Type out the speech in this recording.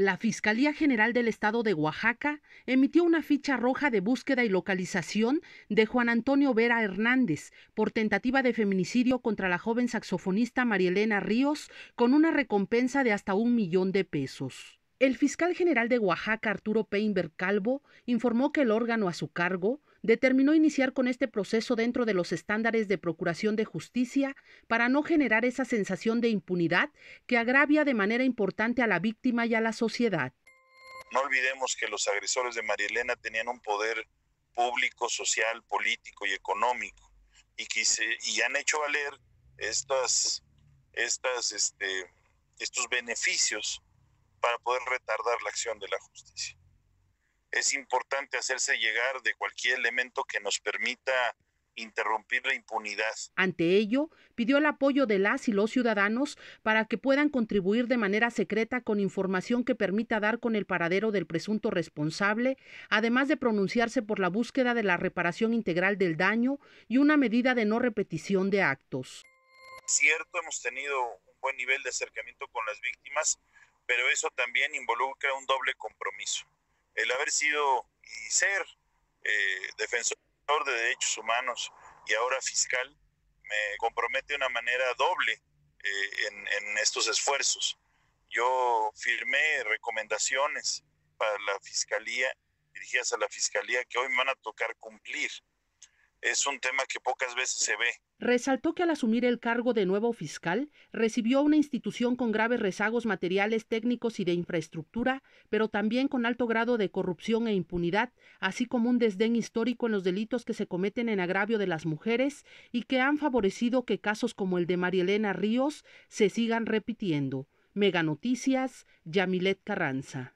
La Fiscalía General del Estado de Oaxaca emitió una ficha roja de búsqueda y localización de Juan Antonio Vera Hernández por tentativa de feminicidio contra la joven saxofonista Marielena Ríos con una recompensa de hasta un millón de pesos. El fiscal general de Oaxaca, Arturo Peinberg Calvo, informó que el órgano a su cargo determinó iniciar con este proceso dentro de los estándares de procuración de justicia para no generar esa sensación de impunidad que agravia de manera importante a la víctima y a la sociedad. No olvidemos que los agresores de María Elena tenían un poder público, social, político y económico y, y han hecho valer estas, este, estos beneficios para poder retardar la acción de la justicia. Es importante hacerse llegar de cualquier elemento que nos permita interrumpir la impunidad. Ante ello, pidió el apoyo de las y los ciudadanos para que puedan contribuir de manera secreta con información que permita dar con el paradero del presunto responsable, además de pronunciarse por la búsqueda de la reparación integral del daño y una medida de no repetición de actos. Cierto, hemos tenido un buen nivel de acercamiento con las víctimas, pero eso también involucra un doble compromiso. El haber sido y ser eh, defensor de derechos humanos y ahora fiscal me compromete de una manera doble eh, en, en, estos esfuerzos. Yo firmé recomendaciones para la fiscalía, dirigidas a la fiscalía, que hoy me van a tocar cumplir es un tema que pocas veces se ve. Resaltó que al asumir el cargo de nuevo fiscal, recibió una institución con graves rezagos materiales, técnicos y de infraestructura, pero también con alto grado de corrupción e impunidad, así como un desdén histórico en los delitos que se cometen en agravio de las mujeres y que han favorecido que casos como el de Marielena Ríos se sigan repitiendo. Mega Noticias, Yamilet Carranza.